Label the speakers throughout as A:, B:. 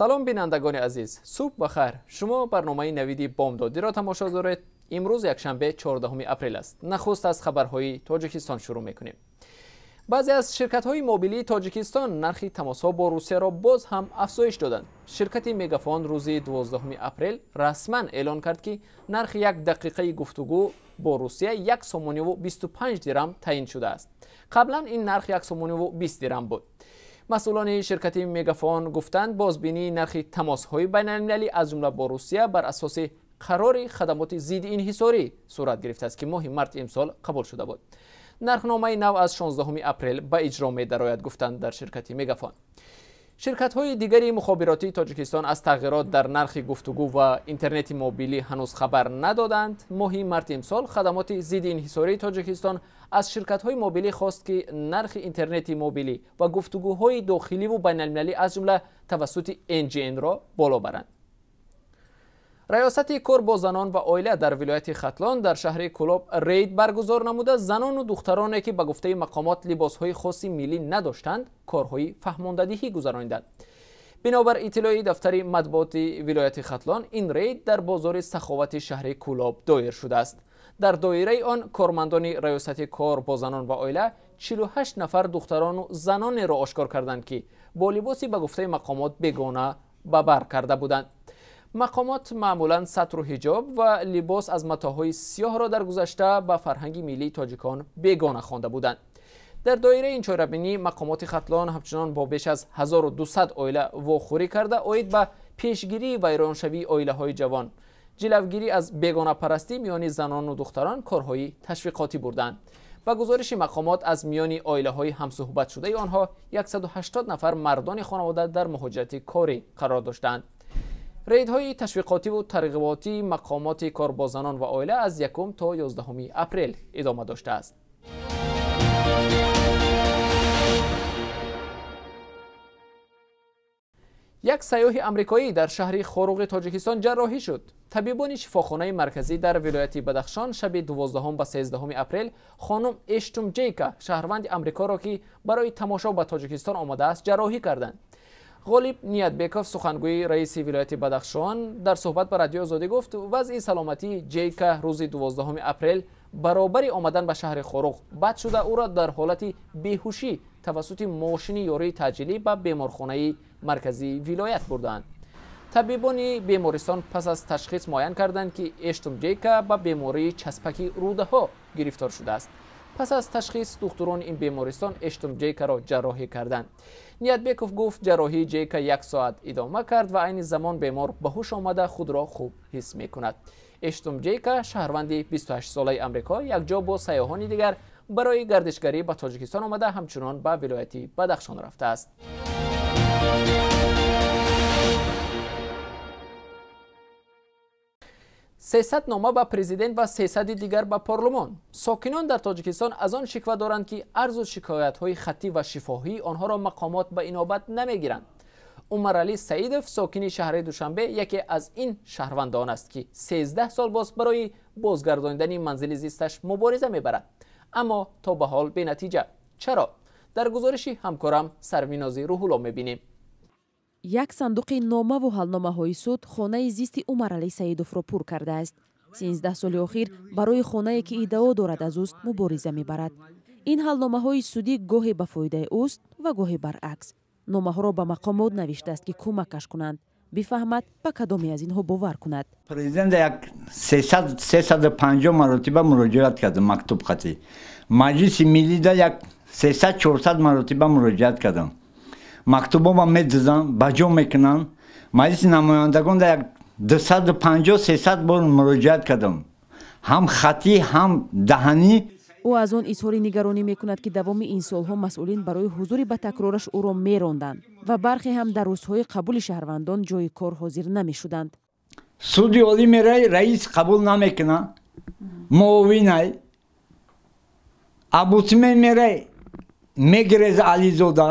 A: سلام بینندگان عزیز صبح بخیر شما برنامه نویدی بامدادی را تماشا دارید امروز شنبه 14 اپریل است نخست از خبرهای تاجیکستان شروع میکنیم بعضی از شرکت های موبیلی تاجیکستان نرخی تماس ها با روسیه را باز هم افزایش دادند شرکت میگافون روزی 12 اپریل رسما اعلان کرد که نرخ یک دقیقه گفتگو با روسیه یک سومونی و 25 درم تعیین شده است قبلا این نرخ یک سومونی و 20 درم بود مسئولان شرکت میگافون گفتند بازبینی نرخ تماس های بین المللی از جمله با روسیه بر اساس قرار خدمات زید این حصاری صورت گرفته است که ماه مرد امسال قبول شده بود نرخنامه نو از 16 اپریل به اجرا می گفتند در شرکت میگافون شرکت های دیگری مخابراتی تاجیکستان از تغییرات در نرخ گفتگو و اینترنت موبیلی هنوز خبر ندادند ماهی مرد امسال خدمات زید انحصاری تاجیکستان از شرکت های موبیلی خواست که نرخ اینترنت موبیلی و گفتگوهای داخلی و بین از جمله توسط انجین را بالا برند раёсати кор бо занон ва оила дар вилояти хатлон дар шаҳри кулоб рейд баргузор намуда занону духтароне ки ба гуфтаи мақомот либосҳои хоси миллӣ надоштанд корҳои фаҳмондадиҳӣ гузаронидаанд бинобар иттилои дафтари матбуоти вилояти хатлон ин рейд дар бозори саховати шаҳри кӯлоб доир шудааст дар доираи он кормандони раёсати кор бо занон ва оила 48 нафар духтарону занонеро ошкор карданд ки бо либоси ба гуфтаи мақомот бегона ба бар карда буданд مقامات معمولا سطر و حجاب و لباس از متاهای سیاه را در گذشته به فرهنگ ملی تاجیکان بیگانه خوانده بودند در دایره این چهاربینی مقامات خطلان همچنان با بیش از 1200 آیله واخوری کرده آید به پیشگیری و ایرانشوی آیله های جوان جلوگیری از بیگانه پرستی میانی زنان و دختران کارهای تشویقاتی بردند و گزارش مقامات از میانی آیله های همصحبت شده ای آنها 180 نفر مردان خانواده در مهاجرت کاری قرار داشتند های تشویقاتی و ترغیباتی مقامات کاربازنان و آیله از یکم تا 11 اپریل ادامه داشته است. یک سیاح امریکایی در شهر خروغ تاجیکستان جراحی شد. طبیبان شفاخانه مرکزی در ولایت بدخشان شب 12 و 13 اپریل خانم اشتوم جیکا شهروند امریکا را که برای تماشا به تاجیکستان آمده است جراحی کردند. غالب نیت بیکاف سخنگوی رئیس ولایت بدخشان در صحبت به رادیو آزادی گفت وضع سلامتی جیکا روز 12 اپریل برابری آمدن به شهر خروغ بد شده او را در حالت بیهوشی توسط ماشین یاری تجلی به بیمارخانه مرکزی ولایت بردند طبیبان بیمارستان پس از تشخیص معین کردند که اشتم جیکا به بیماری چسبکی روده ها گرفتار شده است پس از تشخیص دختران این بیمارستان اشتم جیکا را جراحی کردند بیکوف گفت جراحی جیکا یک ساعت ادامه کرد و عین زمان بیمار به هوش آمده خود را خوب حس می کند اشتوم جیکا شهروندی 28 ساله امریکا یک جا با سیاهانی دیگر برای گردشگری به تاجیکستان آمده همچنان به ولایتی بدخشان رفته است 300 нома ба президент ва 300 дигар ба парлумон. Сокинон дар Тоҷикистон аз он шиква доранд ки арзу шикоятҳои хаттӣ ва шифоҳӣ онҳоро мақомот ба инобат намегиранд. умаралӣ саидов сокини шаҳри душанбе яке аз ин шаҳрвандон аст ки 13 сол боз барои бозгардонидани манзили зисташ мубориза мебарад аммо то ба ҳол бенатиҷа чаро дар гузориши ҳамкорам сарвинози рӯҳулло мебинем
B: як сандуқи номаву ҳалномаҳои суд хонаи зисти умар алӣ саидовро пур кардааст сенздаҳ соли охир барои хонае ки иддао дорад аз уст мубориза мебарад ин ҳалномаҳои судӣ гоҳе ба фоидаи уст ва гоҳе баръакс номаҳоро ба мақомот навиштааст ки кӯмакаш кунанд бифаҳмад ба кадоме аз инҳо бовар кунад президент як
C: сесаду панҷо маротиба муроҷиат кардам мактуб хатӣ маҷлиси миллида як сесад чорсад маротиба муроҷиат кардам мактубҳоа медодан ба ҷо мекунанд маҷлиси намояндагон да як 250 300 бор муроҷиат кардам ҳам хатӣ ҳам даҳанӣ
B: ӯ аз он изҳори нигаронӣ мекунад ки давоми инсолҳо масъулин барои ҳузури ба такрораш ӯро меронданд ва бархе ҳам дар рӯзҳои қабули шаҳрвандон ҷои кор ҳозир намешуданд
C: суди оли мераи раис қабул намекуна муовинай абутме мераи мегиреза ализода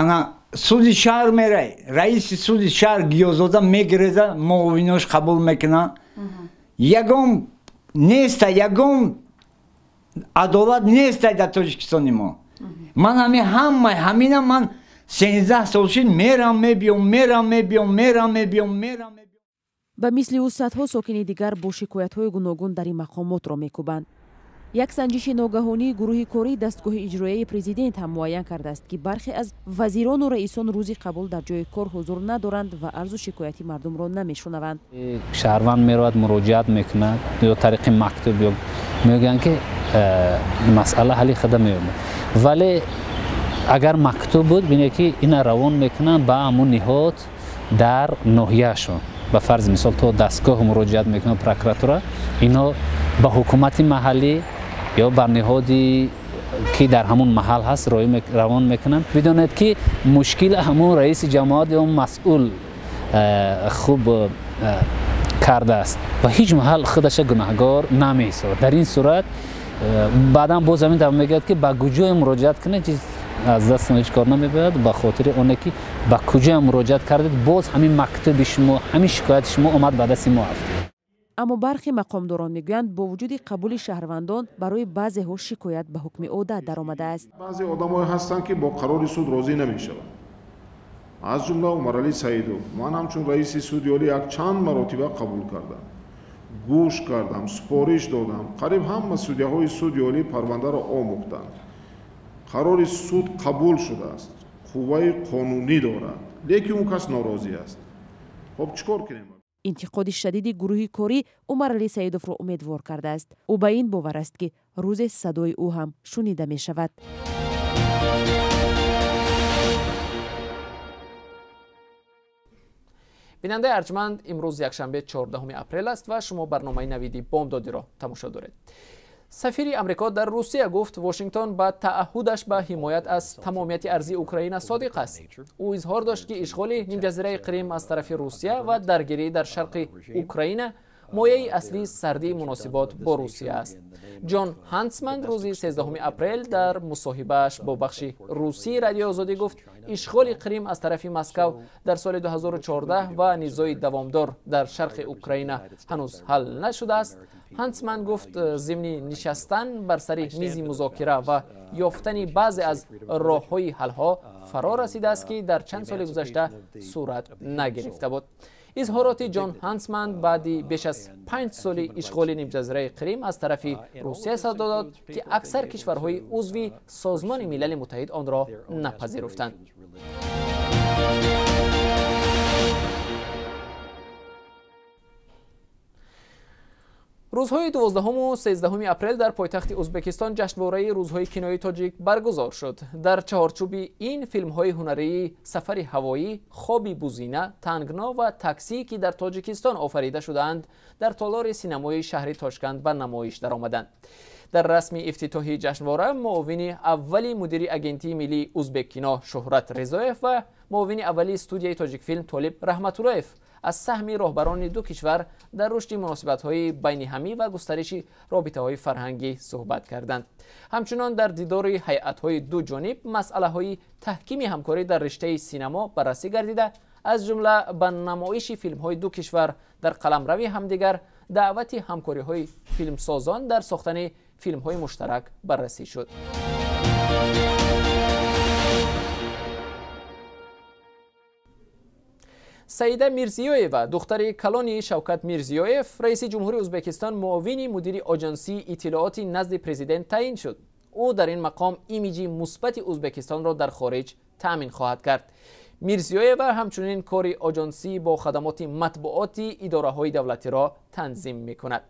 C: ана суди шаҳр мераӣ раиси суди шаҳр гиёзода мегиреза муовинош қабул мекуна ягон неста ягон адолат неста дар тоҷикистони мо ман ҳами ҳамаи ҳамина ман
B: сенздаҳ солшин мерам мебиём мерам мебиём мерам мебиём мера ба мисли ӯ садҳо сокини дигар бо шикоятҳои гуногун дар ин мақомотро мекубанд як санҷиши ногаҳонии гурӯҳи кории дастгоҳи иҷроияи президент ҳам муайян кардааст ки бархе аз вазирону раисон рӯзи қабул дар ҷои кор ҳузур надоранд ва арзу шикояти мардумро намешунаванд
A: шаҳрванд меравад муроҷиат мекунад ё тариқи мактуб ё мегӯянд ки масъала ҳалли хада меомад вале агар мактуб буд бинед ки ина равон мекунанд ба ҳамун ниҳод дар ноҳияашон ба фарзи мисол то дастгоҳ муроҷиат мекунад прокуратура ино ба ҳукумати маҳаллӣ یا برنهادی که در همون محل هست روی روان میکنن بدونید که مشکل همون رئیس جماعت یا مسئول خوب کرده است و هیچ محل خودش گناهگار نمیسازد در این صورت بعدا باز همین طرف میگه که با کجا مراجعت کنه چیز از دست هیچ کار نمیبرد به خاطر اونه که با کجا مراجعت کردید باز همین مکتب شما همین شکایت شما اومد به دست ما افتید
B: аммо бархе мақомдорон мегӯянд бо вуҷуди қабули шаҳрвандон барои баъзеҳо шикоят ба ҳукми одат даромадааст
A: баъзе одамое ҳастанд ки бо қарори суд розӣ намешаванд аз ҷумла умаралӣ саидов ман ҳамчун раиси суди олӣ як чанд маротиба қабул кардам гӯш кардам супориш додам қариб ҳама судяҳои суди олӣ парвандаро омӯхтанд қарори суд қабул шудааст қувваи қонунӣ дорад лекин ӯ кас норозӣ аст хоб чӣ кор кунем
B: интиқоди шадиди гурӯҳи корӣ умаралӣ саидовро умедвор кардааст ӯ ба ин бовар аст ки рӯзе садои ӯ ҳам шунида мешавад
A: бинандаи арҷманд имрӯз якшанбе 14 апрел аст ва шумо барномаи навиди бомдодиро тамошо доред سفیر امریکا در روسیه گفت واشنگتن با تعهدش به حمایت از تمامیت ارزی اوکراین صادق است او اظهار داشت که اشغال نیم جزیره قریم از طرف روسیه و درگیری در شرق اوکراین مایه اصلی سردی مناسبات با روسیه است جان هانسمن روزی 13 اپریل در مصاحبهش با بخش روسی رادیو آزادی گفت اشغال قریم از طرف مسکو در سال 2014 و نیزای دوامدار در شرق اوکراین هنوز حل نشده است هانسمن گفت ضمن نشستن بر سر میز مذاکره و uh, یافتن بعضی از راه های حل ها فرا uh, رسیده است که uh, در چند سال گذشته صورت نگرفته بود اظهارات جان هانسمن بعدی بیش از پنج سال اشغال نیم جزیره قریم از طرف روسیه صدا داد که اکثر کشورهای اوزوی سازمان ملل متحد آن را نپذیرفتند. рӯзҳои 12ҳуму 13 апрел дар пойтахти ӯзбекистон ҷашнвораи рӯзҳои кинои тоҷик баргузор шуд дар чаҳорчӯби ин филмҳои ҳунарии сафари ҳавоӣ хоби бузина тангно ва таксӣ ки дар тоҷикистон офарида шудаанд дар толори синамои шаҳри тошканд ба намоиш даромаданд дар расми ифтитоҳи ҷашнвора муовини аввали мудири агентии миллии ӯзбеккино шӯҳрат резоев ва муовини аввали студияи тоҷикфилм толиб раҳматуллоев از سهم رهبران دو کشور در رشد بین همی و گسترش های فرهنگی صحبت کردند همچنان در دیدار های دو جانب مسئله های تحکیم همکاری در رشته سینما بررسی گردیده از جمله به نمایش های دو کشور در قلمروی همدیگر دعوت فیلم سازان در ساختن های مشترک بررسی شد سیده و دختر کلانی شوکت میرزیویف رئیس جمهوری ازبکستان معاون مدیر آژانسی اطلاعاتی نزد پرزیدنت تعیین شد او در این مقام ایمیجی مثبت ازبکستان را در خارج تامین خواهد کرد میرزیویوا همچنین کار آژانسی با خدمات مطبوعاتی اداره های دولتی را تنظیم می کند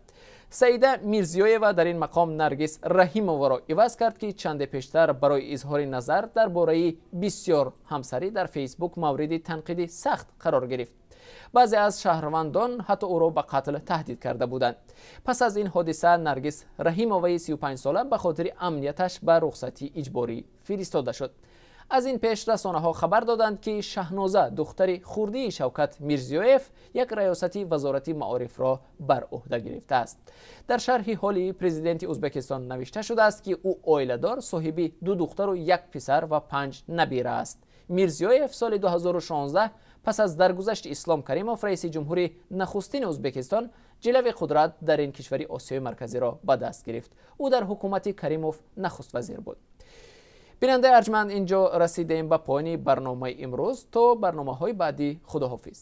A: سیده میرزیویوا در این مقام نرگس رحیمووا را عوض کرد که چند پیشتر برای اظهار نظر درباره بسیار همسری در فیسبوک مورد تنقید سخت قرار گرفت بعضی از شهروندان حتی او را به قتل تهدید کرده بودند پس از این حادثه نرگس رحیمووای 35 ساله به خاطر امنیتش به رخصتی اجباری فرستاده شد аз ин пеш расонаҳо хабар доданд ки шаҳноза духтари хурдии шавкат мирзиёев як раёсати вазорати маорифро бар уҳда гирифтааст дар шарҳи ҳоли президенти ӯзбекистон навишта шудааст ки ӯ оиладор соҳиби ду духтару як писар ва панҷ набира аст мирзиёев соли 2016 пас аз даргузашти ислом каримов раиси ҷумҳури нахустини ӯзбекистон ҷилави қудрат дар ин кишвари осиёи марказиро ба даст гирифт ӯ дар ҳукумати каримов нахуствазир буд бинандаи арҷманд инҷо расидем ба поёни барномаи имрӯз то барномаҳои баъдӣ худоҳофиз